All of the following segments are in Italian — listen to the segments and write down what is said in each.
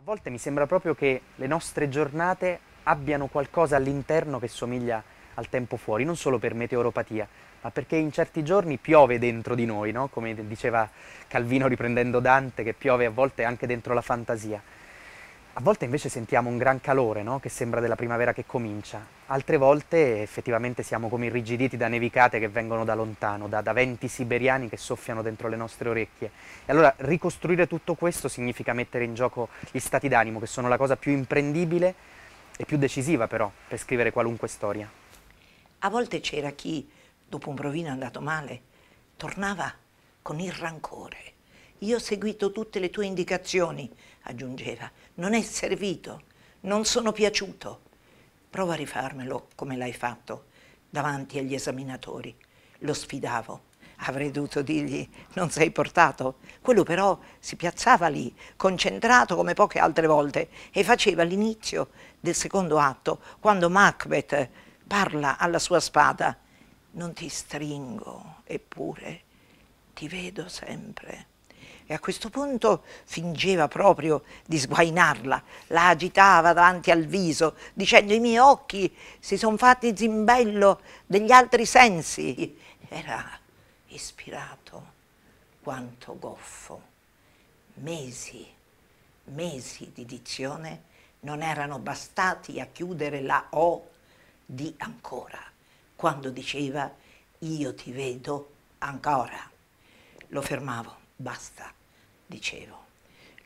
A volte mi sembra proprio che le nostre giornate abbiano qualcosa all'interno che somiglia al tempo fuori, non solo per meteoropatia, ma perché in certi giorni piove dentro di noi, no? come diceva Calvino riprendendo Dante, che piove a volte anche dentro la fantasia. A volte invece sentiamo un gran calore, no? che sembra della primavera che comincia, altre volte effettivamente siamo come irrigiditi da nevicate che vengono da lontano, da, da, venti siberiani che soffiano dentro le nostre orecchie. E allora ricostruire tutto questo significa mettere in gioco gli stati d'animo, che sono la cosa più imprendibile e più decisiva però per scrivere qualunque storia. A volte c'era chi, dopo un provino andato male, tornava con il rancore io ho seguito tutte le tue indicazioni, aggiungeva. Non è servito, non sono piaciuto. Prova a rifarmelo come l'hai fatto davanti agli esaminatori. Lo sfidavo. Avrei dovuto dirgli non sei portato. Quello però si piazzava lì, concentrato come poche altre volte, e faceva l'inizio del secondo atto, quando Macbeth parla alla sua spada. Non ti stringo, eppure ti vedo sempre e a questo punto fingeva proprio di sguainarla, la agitava davanti al viso, dicendo i miei occhi si sono fatti zimbello degli altri sensi. Era ispirato quanto goffo. Mesi, mesi di dizione non erano bastati a chiudere la O di ancora, quando diceva io ti vedo ancora. Lo fermavo, basta dicevo.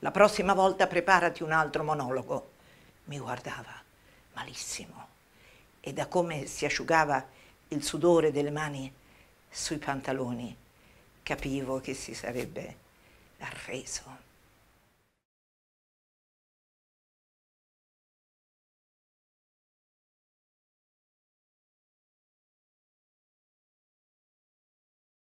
La prossima volta preparati un altro monologo. Mi guardava malissimo e da come si asciugava il sudore delle mani sui pantaloni capivo che si sarebbe arreso.